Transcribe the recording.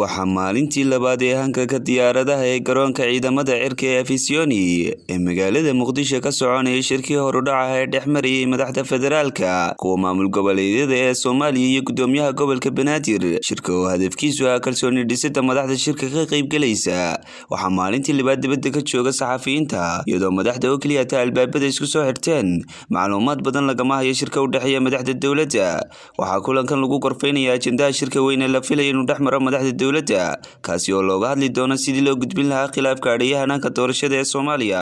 waxaa maalintii labaad ee hanka ka diyaaradaha ee garoonka ciidamada cirka ee afisioni ee magaalada muqdisho ka soconayay shirkii horudhacaha ee dhex marayay madaxda federaalka kuwa maamul goboleedyada ee soomaaliya iyo gudoomiyaha gobolka banaadir shirka oo hadafkiisu ah kalsooni dhisida madaxda shirka ka qaybgelaysa waxaa maalintii labaad dibadda ka jooga saxafiyiinta iyadoo madaxda oo keliya taa albaabada isku soo xirteen macluumaad badan lagama hayo shirka u dhexeeya madaxda dowladda waxaa kulankan lagu gorfaynaya ajendaha shirka weyn ee la filaya inuu dhex maro madaxda dowladda kaasi oo looga hadli doono sidii loo gudbin lahaa khilaafka adhiyahana ka doorashada ee soomaaliya